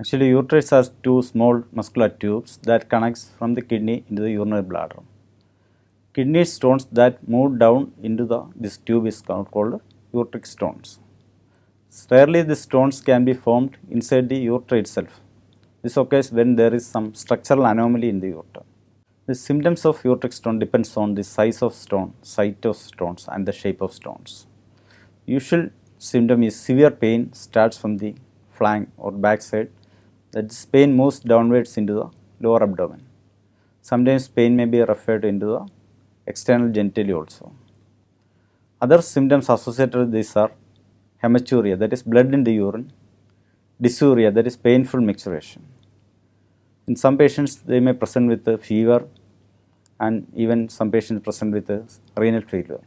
Actually uterus has two small muscular tubes that connects from the kidney into the urinary bladder. Kidney stones that move down into the this tube is called ureteric stones. Rarely the stones can be formed inside the ureter itself. This occurs when there is some structural anomaly in the ureter. The symptoms of ureteric stone depends on the size of stone, site of stones and the shape of stones. Usual symptom is severe pain starts from the flank or backside that this pain moves downwards into the lower abdomen. Sometimes pain may be referred into the external genitalia also. Other symptoms associated with this are hematuria that is blood in the urine, dysuria that is painful micturition. In some patients they may present with a fever and even some patients present with a renal failure.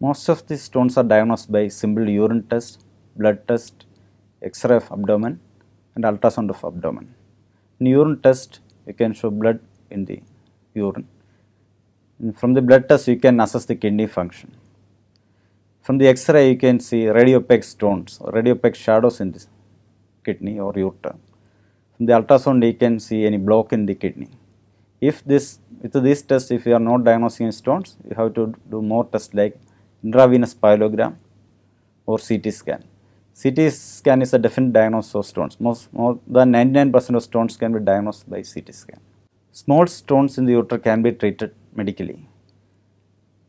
Most of these stones are diagnosed by simple urine test, blood test, x-ray of abdomen and ultrasound of abdomen. In urine test, you can show blood in the urine. And from the blood test, you can assess the kidney function. From the X-ray, you can see radiopaque stones or radiopaque shadows in the kidney or ureter. From the ultrasound, you can see any block in the kidney. If this, with this test, if you are not diagnosing stones, you have to do more tests like intravenous pyelogram or CT scan. CT scan is a definite diagnosis of stones. Most more than 99% of stones can be diagnosed by CT scan. Small stones in the uterus can be treated medically.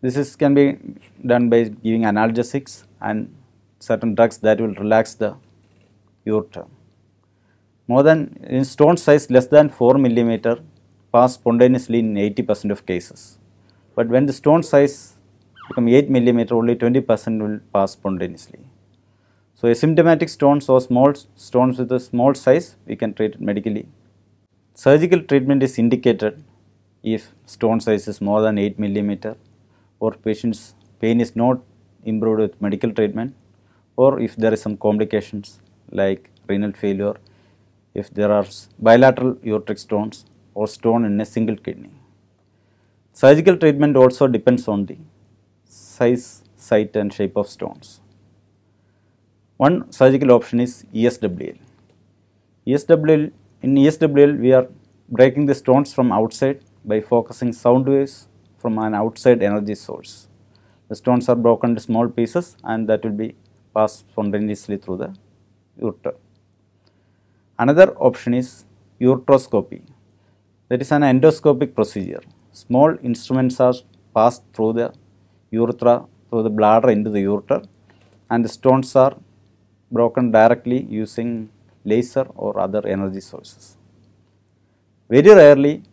This is, can be done by giving analgesics and certain drugs that will relax the ureter. More than in stone size less than 4 millimeter pass spontaneously in 80 percent of cases. But when the stone size become 8 millimeter, only 20 percent will pass spontaneously. So, asymptomatic stones or small stones with a small size we can treat it medically. Surgical treatment is indicated if stone size is more than 8 millimeter or patient's pain is not improved with medical treatment or if there is some complications like renal failure, if there are bilateral ureteric stones or stone in a single kidney. Surgical treatment also depends on the size, site and shape of stones. One surgical option is ESWL. ESWL in ESWL we are breaking the stones from outside by focusing sound waves from an outside energy source. The stones are broken into small pieces and that will be passed spontaneously through the ureter. Another option is ureteroscopy. That is an endoscopic procedure. Small instruments are passed through the urethra, through the bladder into the ureter and the stones are broken directly using laser or other energy sources. Very rarely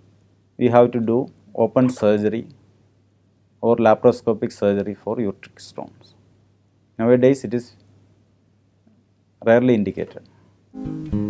we have to do open surgery or laparoscopic surgery for uric stones. Nowadays it is rarely indicated.